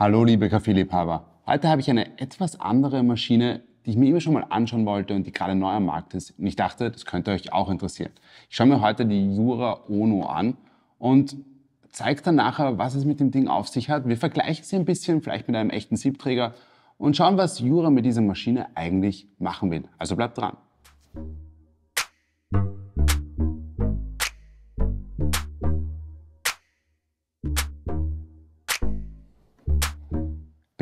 Hallo liebe Kaffeeliebhaber. Heute habe ich eine etwas andere Maschine, die ich mir immer schon mal anschauen wollte und die gerade neu am Markt ist. Und ich dachte, das könnte euch auch interessieren. Ich schaue mir heute die Jura Ono an und zeige dann nachher, was es mit dem Ding auf sich hat. Wir vergleichen sie ein bisschen, vielleicht mit einem echten Siebträger und schauen, was Jura mit dieser Maschine eigentlich machen will. Also bleibt dran.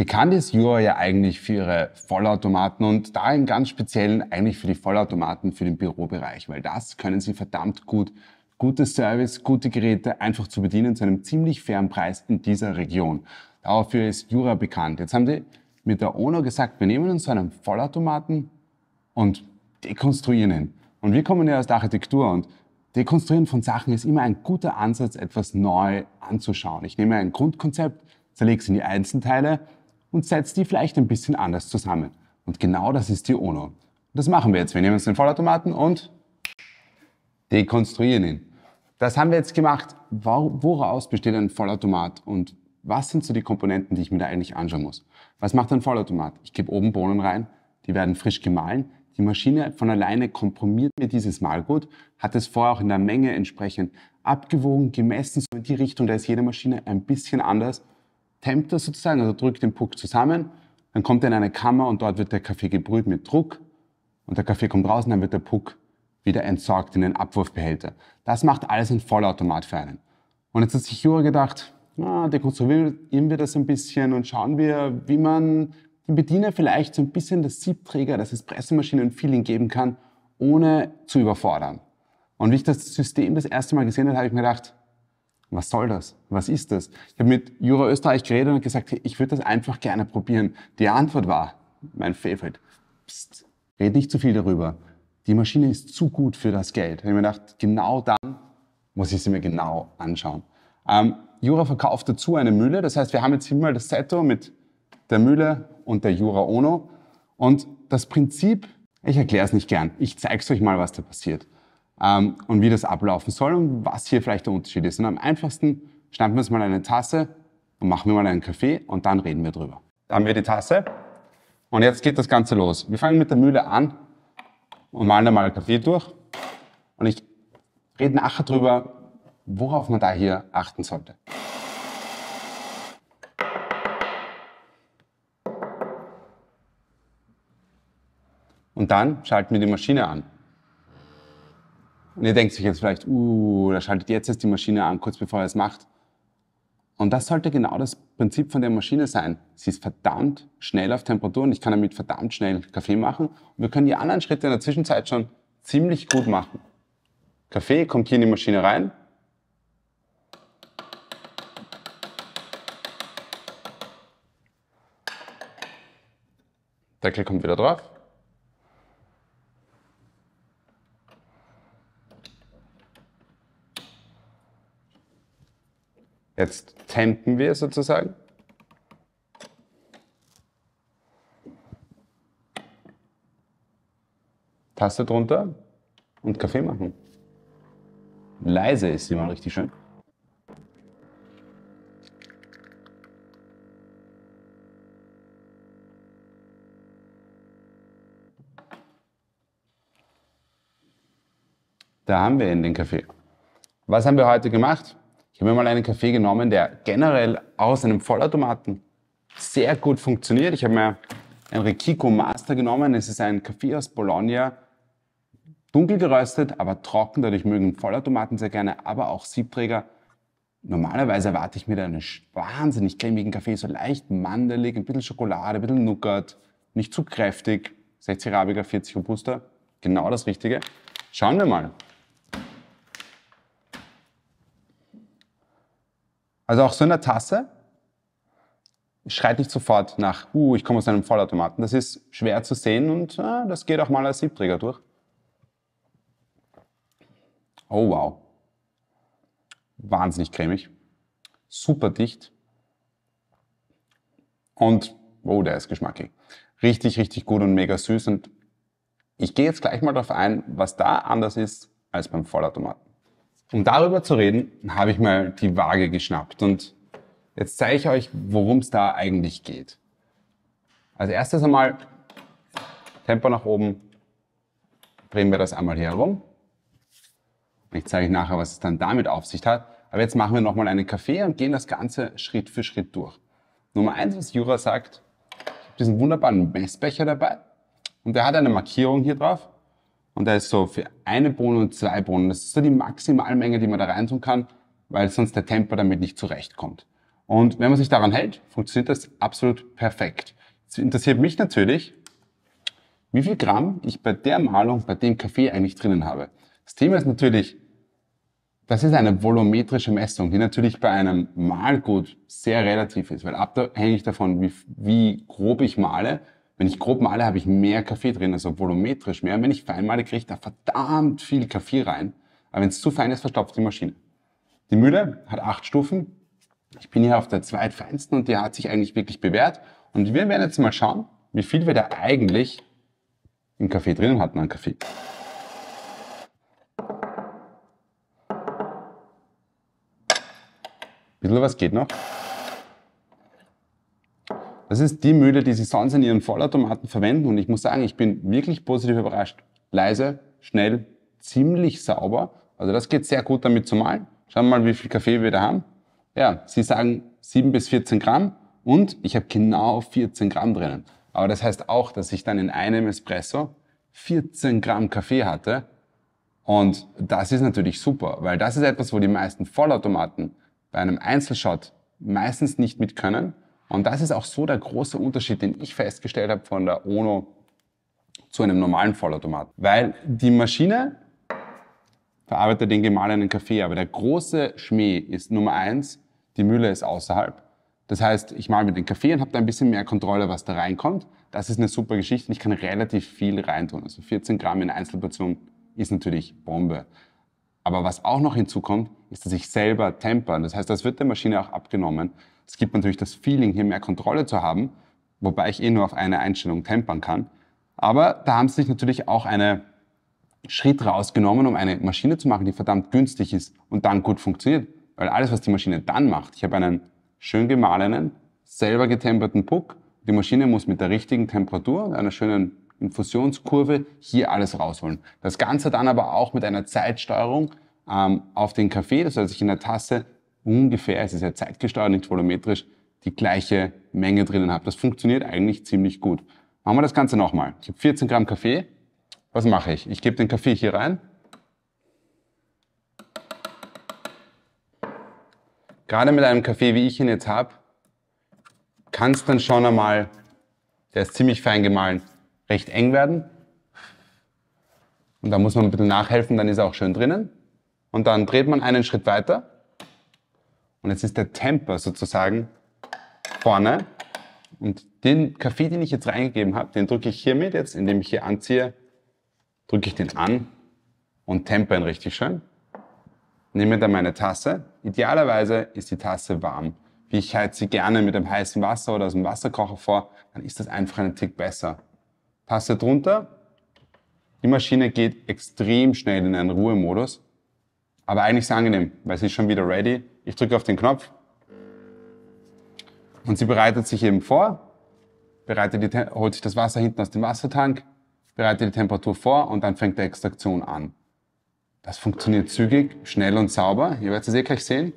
Bekannt ist Jura ja eigentlich für ihre Vollautomaten und da im ganz speziellen eigentlich für die Vollautomaten für den Bürobereich, weil das können sie verdammt gut. Gutes Service, gute Geräte einfach zu bedienen zu einem ziemlich fairen Preis in dieser Region. Dafür ist Jura bekannt. Jetzt haben die mit der ONO gesagt, wir nehmen uns so einen Vollautomaten und dekonstruieren ihn. Und wir kommen ja aus der Architektur und Dekonstruieren von Sachen ist immer ein guter Ansatz, etwas neu anzuschauen. Ich nehme ein Grundkonzept, zerlege es in die Einzelteile und setzt die vielleicht ein bisschen anders zusammen. Und genau das ist die UNO. Das machen wir jetzt. Wir nehmen uns den Vollautomaten und dekonstruieren ihn. Das haben wir jetzt gemacht. Woraus besteht ein Vollautomat und was sind so die Komponenten, die ich mir da eigentlich anschauen muss? Was macht ein Vollautomat? Ich gebe oben Bohnen rein, die werden frisch gemahlen. Die Maschine von alleine komprimiert mir dieses Mahlgut, hat es vorher auch in der Menge entsprechend abgewogen, gemessen, so in die Richtung, da ist jede Maschine ein bisschen anders tempt das sozusagen, also drückt den Puck zusammen, dann kommt er in eine Kammer und dort wird der Kaffee gebrüht mit Druck und der Kaffee kommt raus und dann wird der Puck wieder entsorgt in den Abwurfbehälter. Das macht alles ein Vollautomat für einen. Und jetzt hat sich Jura gedacht, na, dekonstruieren wir das ein bisschen und schauen wir, wie man dem Bediener vielleicht so ein bisschen das Siebträger, das und feeling geben kann, ohne zu überfordern. Und wie ich das System das erste Mal gesehen habe, habe ich mir gedacht, was soll das? Was ist das? Ich habe mit Jura Österreich geredet und gesagt, hey, ich würde das einfach gerne probieren. Die Antwort war, mein Favorite, pst, red nicht zu viel darüber. Die Maschine ist zu gut für das Geld. Ich habe mir gedacht, genau dann muss ich sie mir genau anschauen. Ähm, Jura verkauft dazu eine Mühle. Das heißt, wir haben jetzt hier mal das Setto mit der Mühle und der Jura Ono. Und das Prinzip, ich erkläre es nicht gern. Ich zeige es euch mal, was da passiert ähm, und wie das ablaufen soll und was hier vielleicht der Unterschied ist. Und am einfachsten schnappen wir uns mal eine Tasse und machen wir mal einen Kaffee und dann reden wir drüber. Da haben wir die Tasse und jetzt geht das Ganze los. Wir fangen mit der Mühle an und malen da mal Kaffee durch und ich rede nachher drüber, worauf man da hier achten sollte. Und dann schalten wir die Maschine an. Und ihr denkt sich jetzt vielleicht, uh, da schaltet jetzt erst die Maschine an, kurz bevor er es macht. Und das sollte genau das Prinzip von der Maschine sein. Sie ist verdammt schnell auf Temperatur und ich kann damit verdammt schnell Kaffee machen. Und wir können die anderen Schritte in der Zwischenzeit schon ziemlich gut machen. Kaffee kommt hier in die Maschine rein. Deckel kommt wieder drauf. Jetzt tempen wir sozusagen. Taste drunter und Kaffee machen. Leise ist mal richtig schön. Da haben wir ihn, den Kaffee. Was haben wir heute gemacht? Ich habe mir mal einen Kaffee genommen, der generell aus einem Vollautomaten sehr gut funktioniert. Ich habe mir einen Rekiko Master genommen. Es ist ein Kaffee aus Bologna, dunkel geröstet, aber trocken. Dadurch mögen Vollautomaten sehr gerne, aber auch Siebträger. Normalerweise erwarte ich mir da einen wahnsinnig cremigen Kaffee, so leicht mandelig, ein bisschen Schokolade, ein bisschen Nougat, nicht zu kräftig. 60 Arabica, 40 Robusta, genau das Richtige. Schauen wir mal. Also auch so in der Tasse schreit nicht sofort nach, uh, ich komme aus einem Vollautomaten. Das ist schwer zu sehen und ah, das geht auch mal als Siebträger durch. Oh wow. Wahnsinnig cremig. Super dicht. Und, oh, der ist geschmackig. Richtig, richtig gut und mega süß. Und ich gehe jetzt gleich mal darauf ein, was da anders ist als beim Vollautomaten. Um darüber zu reden, habe ich mal die Waage geschnappt und jetzt zeige ich euch, worum es da eigentlich geht. Als erstes einmal Tempo nach oben, drehen wir das einmal herum. Ich zeige euch nachher, was es dann damit auf sich hat. Aber jetzt machen wir nochmal einen Kaffee und gehen das Ganze Schritt für Schritt durch. Nummer eins, was Jura sagt, ich habe diesen wunderbaren Messbecher dabei und der hat eine Markierung hier drauf. Und da ist so für eine Bohne und zwei Bohnen. Das ist so die Maximalmenge, die man da reintun kann, weil sonst der Temper damit nicht zurechtkommt. Und wenn man sich daran hält, funktioniert das absolut perfekt. Jetzt interessiert mich natürlich, wie viel Gramm ich bei der Malung, bei dem Kaffee eigentlich drinnen habe. Das Thema ist natürlich, das ist eine volumetrische Messung, die natürlich bei einem Malgut sehr relativ ist, weil abhängig davon, wie, wie grob ich male, wenn ich grob male, habe ich mehr Kaffee drin, also volumetrisch mehr. Und wenn ich fein male, kriege ich da verdammt viel Kaffee rein. Aber wenn es zu fein ist, verstopft die Maschine. Die Mühle hat acht Stufen. Ich bin hier auf der zweitfeinsten und die hat sich eigentlich wirklich bewährt. Und wir werden jetzt mal schauen, wie viel wir da eigentlich im Kaffee drinnen hatten an Kaffee. Ein bisschen was geht noch. Das ist die Mühle, die sie sonst in ihren Vollautomaten verwenden. Und ich muss sagen, ich bin wirklich positiv überrascht. Leise, schnell, ziemlich sauber. Also das geht sehr gut damit zu malen. Schauen wir mal, wie viel Kaffee wir da haben. Ja, sie sagen 7 bis 14 Gramm und ich habe genau 14 Gramm drinnen. Aber das heißt auch, dass ich dann in einem Espresso 14 Gramm Kaffee hatte. Und das ist natürlich super, weil das ist etwas, wo die meisten Vollautomaten bei einem Einzelshot meistens nicht mit können. Und das ist auch so der große Unterschied, den ich festgestellt habe von der Ono zu einem normalen Vollautomat. Weil die Maschine verarbeitet den gemahlenen Kaffee, aber der große Schmäh ist Nummer eins, die Mühle ist außerhalb. Das heißt, ich mache mit dem Kaffee und habe da ein bisschen mehr Kontrolle, was da reinkommt. Das ist eine super Geschichte und ich kann relativ viel reintun. Also 14 Gramm in Einzelportion ist natürlich Bombe. Aber was auch noch hinzukommt, ist, dass ich selber tempern. Das heißt, das wird der Maschine auch abgenommen. Es gibt natürlich das Feeling, hier mehr Kontrolle zu haben, wobei ich eh nur auf eine Einstellung tempern kann. Aber da haben sie sich natürlich auch einen Schritt rausgenommen, um eine Maschine zu machen, die verdammt günstig ist und dann gut funktioniert. Weil alles, was die Maschine dann macht, ich habe einen schön gemahlenen, selber getemperten Puck. Die Maschine muss mit der richtigen Temperatur, und einer schönen Infusionskurve hier alles rausholen. Das Ganze dann aber auch mit einer Zeitsteuerung ähm, auf den Kaffee. Das heißt, ich in der Tasse ungefähr, es ist ja zeitgesteuert, nicht volumetrisch, die gleiche Menge drinnen habe. Das funktioniert eigentlich ziemlich gut. Machen wir das Ganze nochmal. Ich habe 14 Gramm Kaffee. Was mache ich? Ich gebe den Kaffee hier rein. Gerade mit einem Kaffee, wie ich ihn jetzt habe, kann es dann schon einmal, der ist ziemlich fein gemahlen, recht eng werden. Und da muss man ein bisschen nachhelfen, dann ist er auch schön drinnen. Und dann dreht man einen Schritt weiter und jetzt ist der Temper sozusagen vorne. Und den Kaffee, den ich jetzt reingegeben habe, den drücke ich hiermit jetzt, indem ich hier anziehe, drücke ich den an und temper ihn richtig schön. Nehme dann meine Tasse. Idealerweise ist die Tasse warm. Wie ich heize sie gerne mit dem heißen Wasser oder aus dem Wasserkocher vor, dann ist das einfach einen Tick besser. Tasse drunter. Die Maschine geht extrem schnell in einen Ruhemodus aber eigentlich ist es angenehm, weil sie ist schon wieder ready. Ich drücke auf den Knopf und sie bereitet sich eben vor, bereitet die, holt sich das Wasser hinten aus dem Wassertank, bereitet die Temperatur vor und dann fängt die Extraktion an. Das funktioniert zügig, schnell und sauber. Ihr werdet es eh gleich sehen.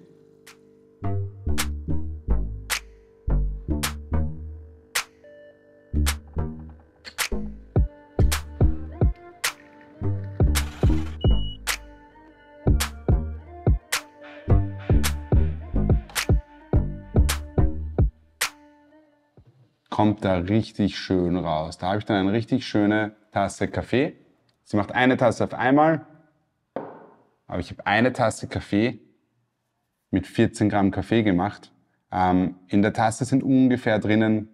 kommt da richtig schön raus. Da habe ich dann eine richtig schöne Tasse Kaffee. Sie macht eine Tasse auf einmal, aber ich habe eine Tasse Kaffee mit 14 Gramm Kaffee gemacht. Ähm, in der Tasse sind ungefähr drinnen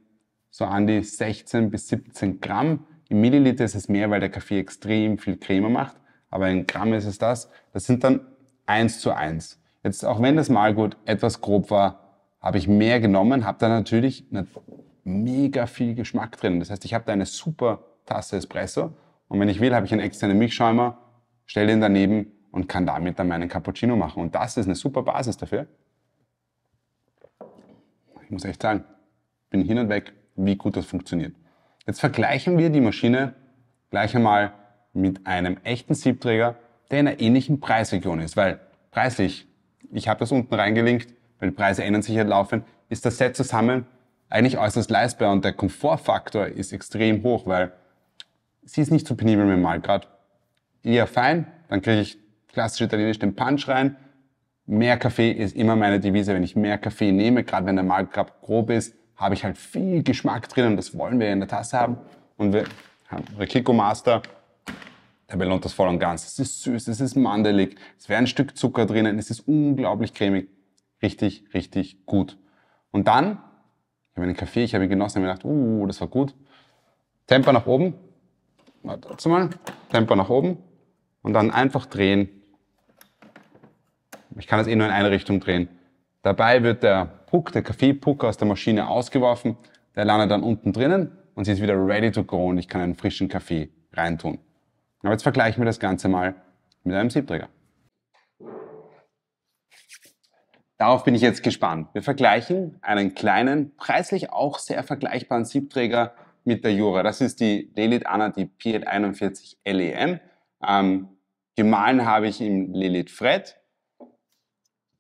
so an die 16 bis 17 Gramm. Im Milliliter ist es mehr, weil der Kaffee extrem viel Creme macht, aber in Gramm ist es das. Das sind dann 1 zu 1. Jetzt, auch wenn das Malgut etwas grob war, habe ich mehr genommen, habe dann natürlich mega viel Geschmack drin. Das heißt, ich habe da eine super Tasse Espresso und wenn ich will, habe ich einen externen Milchschäumer, stelle den daneben und kann damit dann meinen Cappuccino machen. Und das ist eine super Basis dafür. Ich muss echt sagen, bin hin und weg, wie gut das funktioniert. Jetzt vergleichen wir die Maschine gleich einmal mit einem echten Siebträger, der in einer ähnlichen Preisregion ist, weil preislich, ich habe das unten reingelinkt, weil die Preise ändern sich ja halt laufend, ist das Set zusammen eigentlich äußerst leistbar und der Komfortfaktor ist extrem hoch, weil sie ist nicht so penibel mit dem Malgrad. Eher fein, dann kriege ich klassisch italienisch den Punch rein. Mehr Kaffee ist immer meine Devise. Wenn ich mehr Kaffee nehme, gerade wenn der Malgrad grob ist, habe ich halt viel Geschmack drin und das wollen wir in der Tasse haben. Und wir haben Rekiko Master, der belohnt das voll und ganz. Es ist süß, es ist mandelig, es wäre ein Stück Zucker drinnen, es ist unglaublich cremig. Richtig, richtig gut. Und dann ich habe einen Kaffee, ich habe ihn genossen, habe mir gedacht, uh, das war gut. Temper nach oben. Warte mal. Temper nach oben. Und dann einfach drehen. Ich kann das eh nur in eine Richtung drehen. Dabei wird der Puck, der Kaffeepuck aus der Maschine ausgeworfen. Der landet dann unten drinnen und sie ist wieder ready to go und ich kann einen frischen Kaffee reintun. Aber jetzt vergleichen wir das Ganze mal mit einem Siebträger. Darauf bin ich jetzt gespannt. Wir vergleichen einen kleinen, preislich auch sehr vergleichbaren Siebträger mit der Jura. Das ist die Lelit Anna, die Piet 41 LEM. Ähm, gemahlen habe ich im Lelit Fred.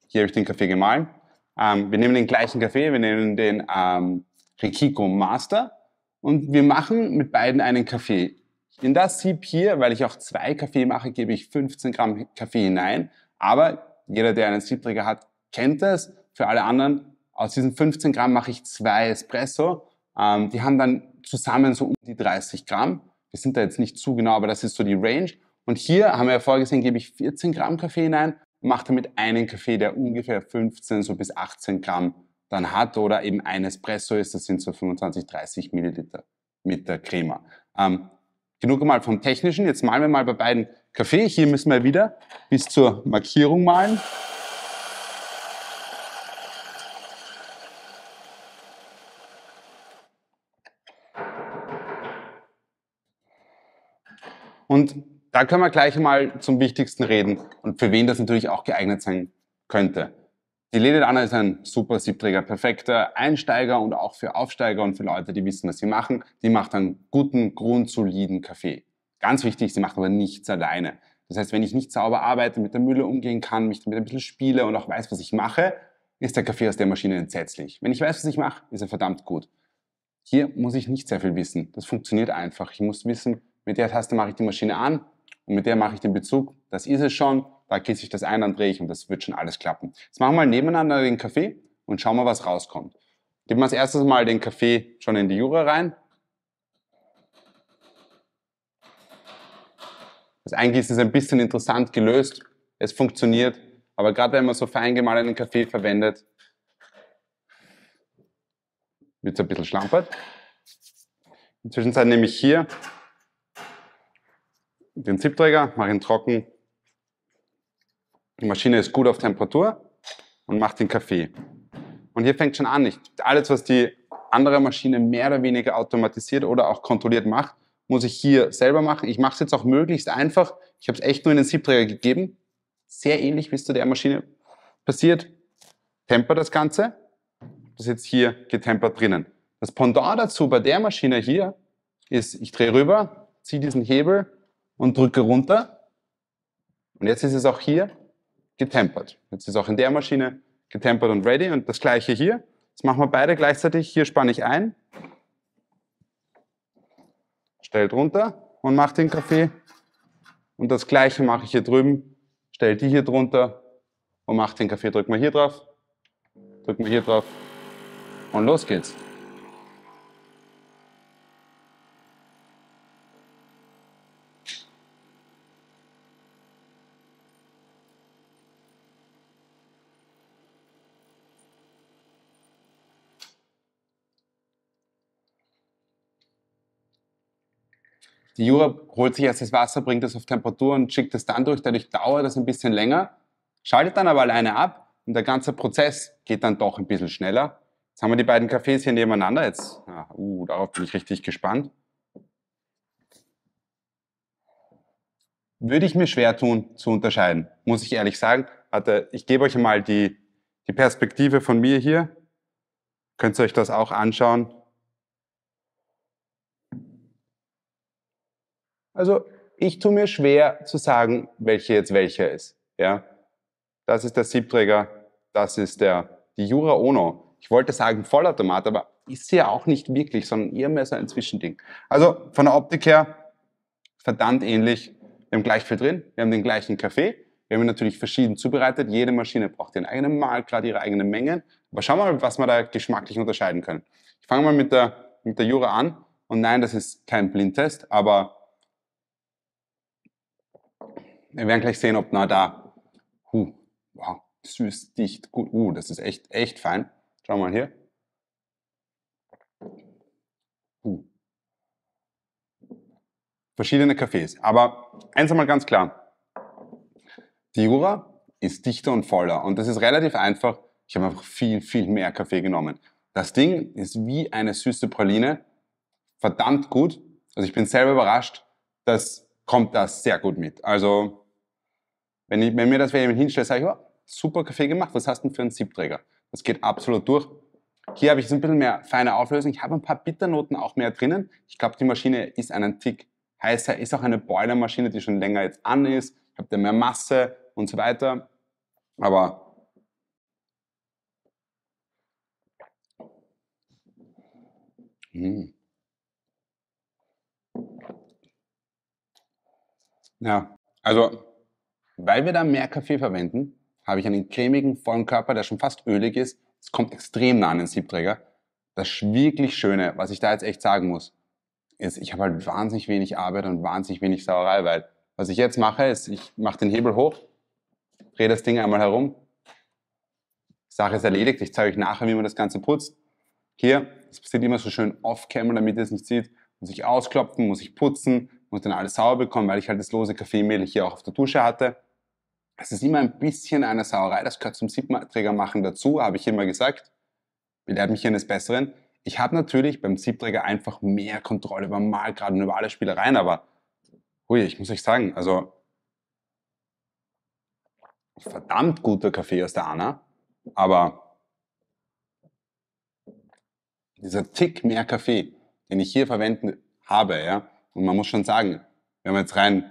Hier habe ich den Kaffee gemahlen. Ähm, wir nehmen den gleichen Kaffee, wir nehmen den ähm, Rikiko Master und wir machen mit beiden einen Kaffee. In das Sieb hier, weil ich auch zwei Kaffee mache, gebe ich 15 Gramm Kaffee hinein. Aber jeder, der einen Siebträger hat, kennt es. Für alle anderen, aus diesen 15 Gramm mache ich zwei Espresso. Ähm, die haben dann zusammen so um die 30 Gramm. Wir sind da jetzt nicht zu genau, aber das ist so die Range. Und hier haben wir ja vorgesehen, gebe ich 14 Gramm Kaffee hinein und mache damit einen Kaffee, der ungefähr 15 so bis 18 Gramm dann hat oder eben ein Espresso ist, das sind so 25, 30 Milliliter mit der Crema. Ähm, genug mal vom Technischen, jetzt malen wir mal bei beiden Kaffee. Hier müssen wir wieder bis zur Markierung malen. Und da können wir gleich mal zum Wichtigsten reden und für wen das natürlich auch geeignet sein könnte. Die Lady Dana ist ein super Siebträger, perfekter Einsteiger und auch für Aufsteiger und für Leute, die wissen, was sie machen. Die macht einen guten, grundsoliden Kaffee. Ganz wichtig, sie macht aber nichts alleine. Das heißt, wenn ich nicht sauber arbeite, mit der Mühle umgehen kann, mich damit ein bisschen spiele und auch weiß, was ich mache, ist der Kaffee aus der Maschine entsetzlich. Wenn ich weiß, was ich mache, ist er verdammt gut. Hier muss ich nicht sehr viel wissen. Das funktioniert einfach. Ich muss wissen, mit der Taste mache ich die Maschine an und mit der mache ich den Bezug. Das ist es schon, da gieße ich das ein, dann drehe ich und das wird schon alles klappen. Jetzt machen wir mal nebeneinander den Kaffee und schauen mal, was rauskommt. Geben wir als erstes mal den Kaffee schon in die Jura rein. Das Eingießen ist ein bisschen interessant gelöst. Es funktioniert, aber gerade wenn man so fein gemahlenen Kaffee verwendet, wird es ein bisschen schlampert. Inzwischen nehme ich hier den Siebträger, mache ihn trocken. Die Maschine ist gut auf Temperatur und macht den Kaffee. Und hier fängt schon an. Ich, alles, was die andere Maschine mehr oder weniger automatisiert oder auch kontrolliert macht, muss ich hier selber machen. Ich mache es jetzt auch möglichst einfach. Ich habe es echt nur in den Siebträger gegeben. Sehr ähnlich, wie es zu der Maschine passiert. Temper das Ganze. Das ist jetzt hier getempert drinnen. Das Pendant dazu bei der Maschine hier ist, ich drehe rüber, ziehe diesen Hebel und drücke runter. Und jetzt ist es auch hier getempert. Jetzt ist es auch in der Maschine getempert und ready. Und das gleiche hier. Jetzt machen wir beide gleichzeitig. Hier spanne ich ein, stellt runter und macht den Kaffee. Und das gleiche mache ich hier drüben, stelle die hier drunter und mache den Kaffee. Drücken wir hier drauf, drücken wir hier drauf und los geht's. Die Jura holt sich erst das Wasser, bringt es auf Temperatur und schickt es dann durch. Dadurch dauert das ein bisschen länger, schaltet dann aber alleine ab und der ganze Prozess geht dann doch ein bisschen schneller. Jetzt haben wir die beiden Kaffees hier nebeneinander. Jetzt, ah, uh, darauf bin ich richtig gespannt. Würde ich mir schwer tun zu unterscheiden, muss ich ehrlich sagen. Warte, ich gebe euch mal die, die Perspektive von mir hier. Könnt ihr euch das auch anschauen? Also ich tue mir schwer zu sagen, welche jetzt welcher ist. Ja? Das ist der Siebträger, das ist der, die Jura Ono. Ich wollte sagen Vollautomat, aber ist sie ja auch nicht wirklich, sondern eher mehr so ein Zwischending. Also von der Optik her verdammt ähnlich. Wir haben gleich viel drin, wir haben den gleichen Kaffee, wir haben ihn natürlich verschieden zubereitet. Jede Maschine braucht ihren eigenen Mahlgrad, ihre eigenen Mengen. Aber schauen wir mal, was wir da geschmacklich unterscheiden können. Ich fange mal mit der, mit der Jura an. Und nein, das ist kein Blindtest, aber wir werden gleich sehen, ob na da, huh, wow, süß, dicht, gut, uh, das ist echt, echt fein. Schau mal hier. Uh. Verschiedene Kaffees, Aber eins einmal ganz klar. Die Jura ist dichter und voller. Und das ist relativ einfach. Ich habe einfach viel, viel mehr Kaffee genommen. Das Ding ist wie eine süße Praline. Verdammt gut. Also ich bin selber überrascht. Das kommt da sehr gut mit. Also wenn, ich, wenn mir das jemand hinstellt, sage ich, oh, super Kaffee gemacht, was hast du denn für einen Siebträger? Das geht absolut durch. Hier habe ich so ein bisschen mehr feine Auflösung. Ich habe ein paar Bitternoten auch mehr drinnen. Ich glaube, die Maschine ist einen Tick heißer, ist auch eine Boilermaschine, die schon länger jetzt an ist. Habt ihr mehr Masse und so weiter. Aber Mmh. Ja, also weil wir da mehr Kaffee verwenden, habe ich einen cremigen, vollen Körper, der schon fast ölig ist. Es kommt extrem nah an den Siebträger. Das wirklich Schöne, was ich da jetzt echt sagen muss, ist, ich habe halt wahnsinnig wenig Arbeit und wahnsinnig wenig Sauerei, weil was ich jetzt mache, ist, ich mache den Hebel hoch, drehe das Ding einmal herum, Sache ist erledigt. Ich zeige euch nachher, wie man das Ganze putzt. Hier, es passiert immer so schön off-camera, damit ihr es nicht sieht, muss ich ausklopfen, muss ich putzen, muss dann alles sauber bekommen, weil ich halt das lose Kaffeemehl hier auch auf der Dusche hatte. Es ist immer ein bisschen eine Sauerei, das gehört zum Siebträger machen dazu, habe ich immer gesagt. Belehrt mich eines Besseren. Ich habe natürlich beim Siebträger einfach mehr Kontrolle über Malgrad und über alle Spielereien, aber hui, ich muss euch sagen, also verdammt guter Kaffee aus der Anna, aber dieser Tick mehr Kaffee, den ich hier verwenden habe, ja, und man muss schon sagen, wenn man jetzt rein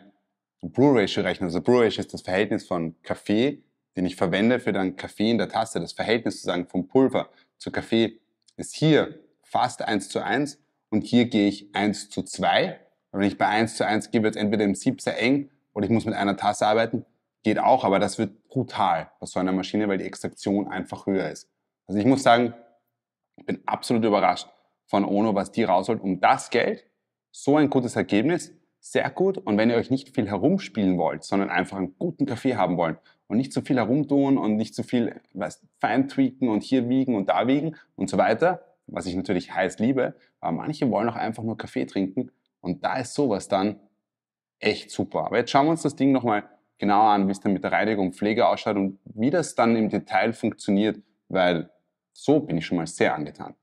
Brew-Ratio rechnen. Also Brew-Ratio ist das Verhältnis von Kaffee, den ich verwende für dann Kaffee in der Tasse. Das Verhältnis sozusagen vom Pulver zu Kaffee ist hier fast 1 zu 1 und hier gehe ich 1 zu 2. Und wenn ich bei 1 zu 1 gehe, wird es entweder im Sieb sehr eng oder ich muss mit einer Tasse arbeiten. Geht auch, aber das wird brutal bei so einer Maschine, weil die Extraktion einfach höher ist. Also ich muss sagen, ich bin absolut überrascht von Ono, was die rausholt. Um das Geld, so ein gutes Ergebnis, sehr gut. Und wenn ihr euch nicht viel herumspielen wollt, sondern einfach einen guten Kaffee haben wollt und nicht zu viel herumtun und nicht zu viel weiß, fein und hier wiegen und da wiegen und so weiter, was ich natürlich heiß liebe, aber manche wollen auch einfach nur Kaffee trinken und da ist sowas dann echt super. Aber jetzt schauen wir uns das Ding nochmal genauer an, wie es dann mit der Reinigung Pflege ausschaut und wie das dann im Detail funktioniert, weil so bin ich schon mal sehr angetan.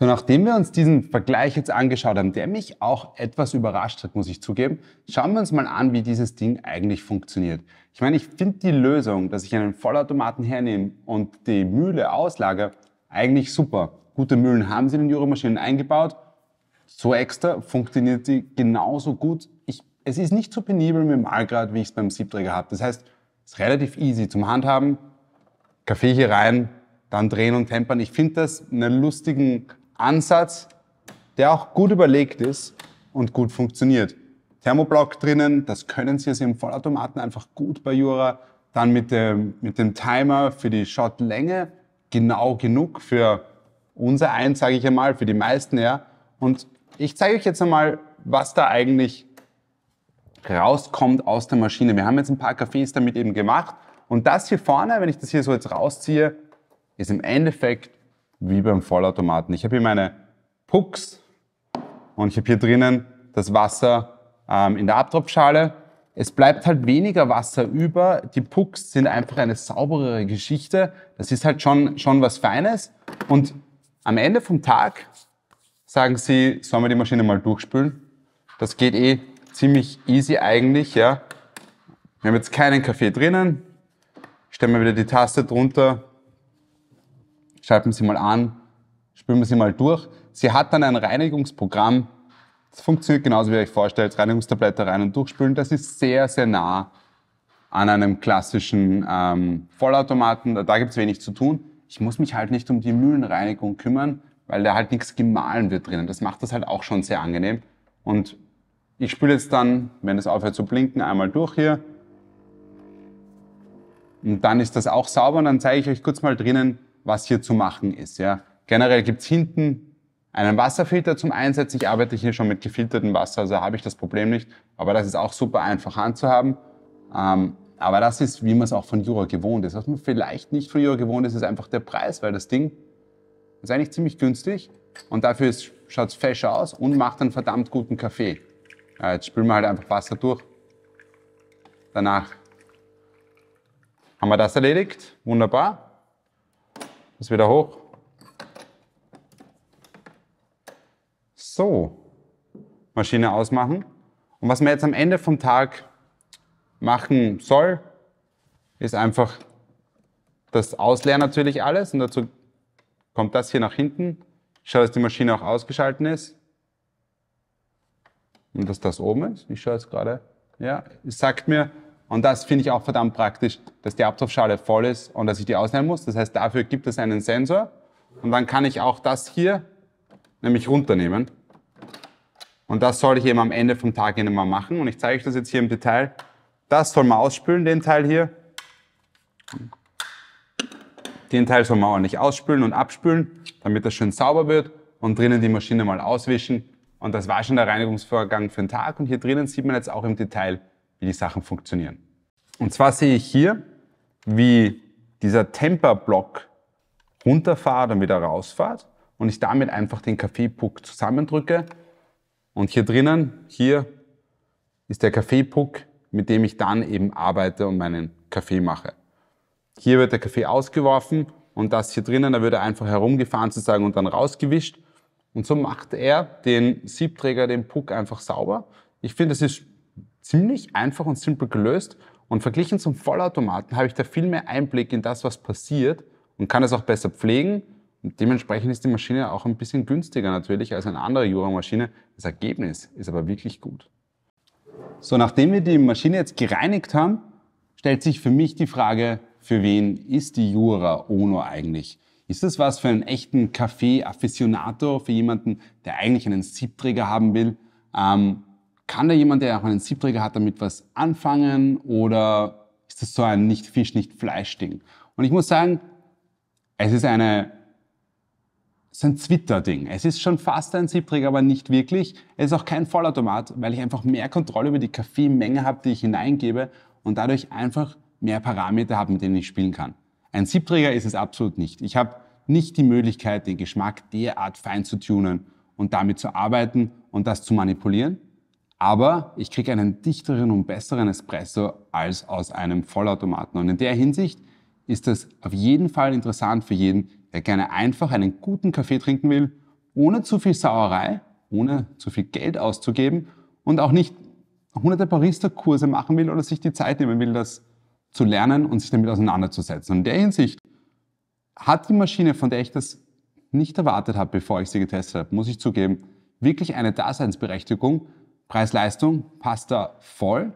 So, nachdem wir uns diesen Vergleich jetzt angeschaut haben, der mich auch etwas überrascht hat, muss ich zugeben, schauen wir uns mal an, wie dieses Ding eigentlich funktioniert. Ich meine, ich finde die Lösung, dass ich einen Vollautomaten hernehme und die Mühle auslager, eigentlich super. Gute Mühlen haben sie in den Juromaschinen eingebaut. So extra funktioniert sie genauso gut. Ich, es ist nicht so penibel mit dem Malgrad, wie ich es beim Siebträger habe. Das heißt, es ist relativ easy zum Handhaben. Kaffee hier rein, dann drehen und tempern. Ich finde das einen lustigen Ansatz, der auch gut überlegt ist und gut funktioniert. Thermoblock drinnen, das können Sie aus also Ihrem Vollautomaten einfach gut bei Jura. Dann mit dem, mit dem Timer für die Shotlänge genau genug für unser Eins, sage ich einmal, für die meisten ja. Und ich zeige euch jetzt einmal, was da eigentlich rauskommt aus der Maschine. Wir haben jetzt ein paar Kaffees damit eben gemacht. Und das hier vorne, wenn ich das hier so jetzt rausziehe, ist im Endeffekt wie beim Vollautomaten. Ich habe hier meine Pucks und ich habe hier drinnen das Wasser ähm, in der Abtropfschale. Es bleibt halt weniger Wasser über. Die Pucks sind einfach eine sauberere Geschichte. Das ist halt schon, schon was Feines. Und am Ende vom Tag sagen sie, sollen wir die Maschine mal durchspülen? Das geht eh ziemlich easy eigentlich, ja. Wir haben jetzt keinen Kaffee drinnen. Ich stelle mir wieder die Tasse drunter, schalten sie mal an, spülen wir sie mal durch. Sie hat dann ein Reinigungsprogramm. Das funktioniert genauso, wie ihr euch vorstellt. Reinigungstablette rein und durchspülen. Das ist sehr, sehr nah an einem klassischen ähm, Vollautomaten. Da, da gibt es wenig zu tun. Ich muss mich halt nicht um die Mühlenreinigung kümmern, weil da halt nichts gemahlen wird drinnen. Das macht das halt auch schon sehr angenehm. Und ich spüle jetzt dann, wenn es aufhört zu blinken, einmal durch hier. Und dann ist das auch sauber. Und dann zeige ich euch kurz mal drinnen, was hier zu machen ist. Ja. Generell gibt's hinten einen Wasserfilter zum Einsetzen. Ich arbeite hier schon mit gefiltertem Wasser, also habe ich das Problem nicht. Aber das ist auch super einfach anzuhaben. Ähm, aber das ist, wie man es auch von Jura gewohnt ist. Was man vielleicht nicht von Jura gewohnt ist, ist einfach der Preis, weil das Ding ist eigentlich ziemlich günstig und dafür schaut es fesch aus und macht einen verdammt guten Kaffee. Ja, jetzt spülen wir halt einfach Wasser durch. Danach haben wir das erledigt. Wunderbar das wieder hoch. So, Maschine ausmachen. Und was man jetzt am Ende vom Tag machen soll, ist einfach das Ausleeren natürlich alles. Und dazu kommt das hier nach hinten. Ich schaue, dass die Maschine auch ausgeschalten ist. Und dass das oben ist. Ich schaue jetzt gerade. Ja, es sagt mir, und das finde ich auch verdammt praktisch, dass die Abtropfschale voll ist und dass ich die ausnehmen muss. Das heißt, dafür gibt es einen Sensor. Und dann kann ich auch das hier nämlich runternehmen. Und das soll ich eben am Ende vom Tag immer machen. Und ich zeige euch das jetzt hier im Detail. Das soll man ausspülen, den Teil hier. Den Teil soll man ordentlich ausspülen und abspülen, damit das schön sauber wird. Und drinnen die Maschine mal auswischen. Und das war schon der Reinigungsvorgang für den Tag. Und hier drinnen sieht man jetzt auch im Detail, wie die Sachen funktionieren. Und zwar sehe ich hier, wie dieser Temperblock runterfahrt und wieder rausfahrt und ich damit einfach den Kaffeepuck zusammendrücke. Und hier drinnen, hier ist der Kaffeepuck, mit dem ich dann eben arbeite und meinen Kaffee mache. Hier wird der Kaffee ausgeworfen und das hier drinnen, da wird er einfach herumgefahren sozusagen und dann rausgewischt. Und so macht er den Siebträger, den Puck einfach sauber. Ich finde, das ist ziemlich einfach und simpel gelöst. Und verglichen zum Vollautomaten habe ich da viel mehr Einblick in das, was passiert und kann es auch besser pflegen. Und dementsprechend ist die Maschine auch ein bisschen günstiger natürlich als eine andere Jura-Maschine. Das Ergebnis ist aber wirklich gut. So, nachdem wir die Maschine jetzt gereinigt haben, stellt sich für mich die Frage, für wen ist die Jura Ono eigentlich? Ist das was für einen echten Kaffee-Afficionato, für jemanden, der eigentlich einen Siebträger haben will? Ähm, kann da jemand, der auch einen Siebträger hat, damit was anfangen oder ist das so ein nicht Fisch, nicht Fleisch-Ding? Und ich muss sagen, es ist eine es ist ein Zwitter-Ding. Es ist schon fast ein Siebträger, aber nicht wirklich. Es ist auch kein Vollautomat, weil ich einfach mehr Kontrolle über die Kaffeemenge habe, die ich hineingebe und dadurch einfach mehr Parameter habe, mit denen ich spielen kann. Ein Siebträger ist es absolut nicht. Ich habe nicht die Möglichkeit, den Geschmack derart fein zu tunen und damit zu arbeiten und das zu manipulieren aber ich kriege einen dichteren und besseren Espresso als aus einem Vollautomaten. Und in der Hinsicht ist das auf jeden Fall interessant für jeden, der gerne einfach einen guten Kaffee trinken will, ohne zu viel Sauerei, ohne zu viel Geld auszugeben und auch nicht hunderte Barista-Kurse machen will oder sich die Zeit nehmen will, das zu lernen und sich damit auseinanderzusetzen. Und in der Hinsicht hat die Maschine, von der ich das nicht erwartet habe, bevor ich sie getestet habe, muss ich zugeben, wirklich eine Daseinsberechtigung, Preis-Leistung passt da voll.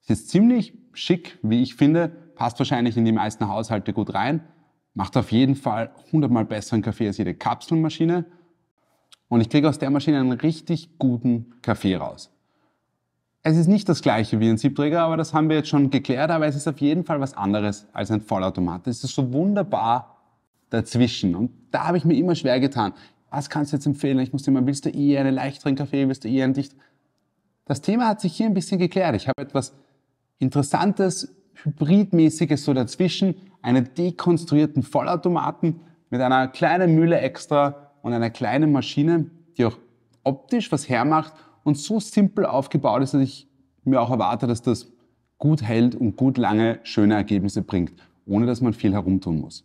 Ist jetzt ziemlich schick, wie ich finde. Passt wahrscheinlich in die meisten Haushalte gut rein. Macht auf jeden Fall hundertmal besseren Kaffee als jede Kapselmaschine. Und ich kriege aus der Maschine einen richtig guten Kaffee raus. Es ist nicht das gleiche wie ein Siebträger, aber das haben wir jetzt schon geklärt. Aber es ist auf jeden Fall was anderes als ein Vollautomat. Es ist so wunderbar dazwischen. Und da habe ich mir immer schwer getan. Was kannst du jetzt empfehlen? Ich musste immer, willst du eher einen leichteren Kaffee, willst du eher einen dichteren? Das Thema hat sich hier ein bisschen geklärt. Ich habe etwas Interessantes, Hybridmäßiges so dazwischen, einen dekonstruierten Vollautomaten mit einer kleinen Mühle extra und einer kleinen Maschine, die auch optisch was hermacht und so simpel aufgebaut ist, dass ich mir auch erwarte, dass das gut hält und gut lange schöne Ergebnisse bringt, ohne dass man viel herumtun muss.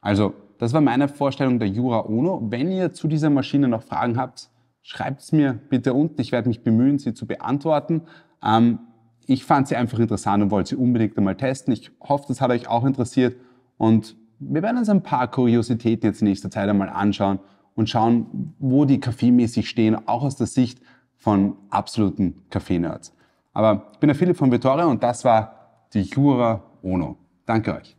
Also, das war meine Vorstellung der Jura Uno. Wenn ihr zu dieser Maschine noch Fragen habt, Schreibt es mir bitte unten. Ich werde mich bemühen, sie zu beantworten. Ähm, ich fand sie einfach interessant und wollte sie unbedingt einmal testen. Ich hoffe, das hat euch auch interessiert. Und wir werden uns ein paar Kuriositäten jetzt in nächster Zeit einmal anschauen und schauen, wo die kaffeemäßig stehen, auch aus der Sicht von absoluten Kaffeenerds. Aber ich bin der Philipp von Vittoria und das war die Jura Ono. Danke euch.